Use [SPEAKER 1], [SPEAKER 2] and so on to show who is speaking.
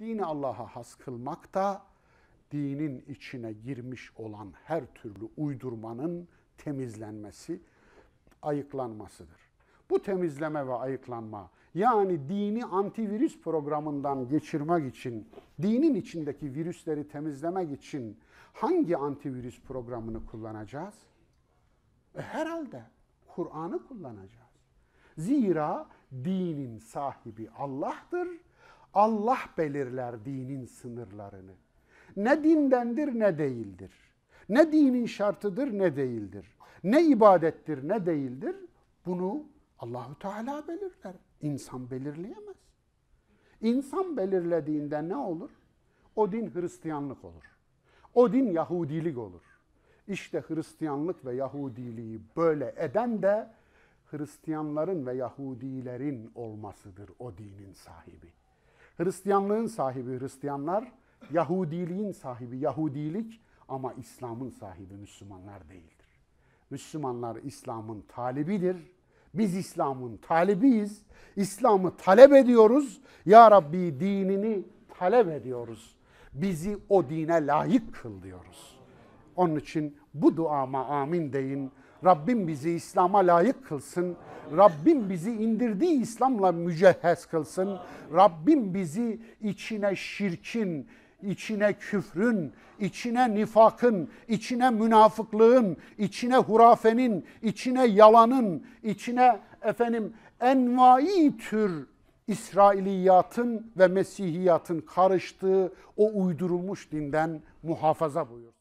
[SPEAKER 1] Dini Allah'a has kılmak da dinin içine girmiş olan her türlü uydurmanın temizlenmesi, ayıklanmasıdır. Bu temizleme ve ayıklanma yani dini antivirüs programından geçirmek için, dinin içindeki virüsleri temizlemek için hangi antivirüs programını kullanacağız? E herhalde Kur'an'ı kullanacağız. Zira dinin sahibi Allah'tır Allah belirler dinin sınırlarını. Ne dindendir ne değildir. Ne dinin şartıdır ne değildir. Ne ibadettir ne değildir. Bunu Allahü Teala belirler. İnsan belirleyemez. İnsan belirlediğinde ne olur? O din Hristiyanlık olur. O din Yahudilik olur. İşte Hristiyanlık ve Yahudiliği böyle eden de Hristiyanların ve Yahudilerin olmasıdır o dinin sahibi. Hristiyanlığın sahibi Hristiyanlar, Yahudiliğin sahibi Yahudilik ama İslam'ın sahibi Müslümanlar değildir. Müslümanlar İslam'ın talibidir. Biz İslam'ın talibiyiz. İslam'ı talep ediyoruz. Ya Rabbi dinini talep ediyoruz. Bizi o dine layık kıl diyoruz. Onun için bu duama amin deyin. Rabbim bizi İslam'a layık kılsın. Rabbim bizi indirdiği İslam'la mücehhez kılsın. Rabbim bizi içine şirkin, içine küfrün, içine nifakın, içine münafıklığın, içine hurafenin, içine yalanın, içine efendim envai tür İsrailiyatın ve Mesihiyatın karıştığı o uydurulmuş dinden muhafaza buyur.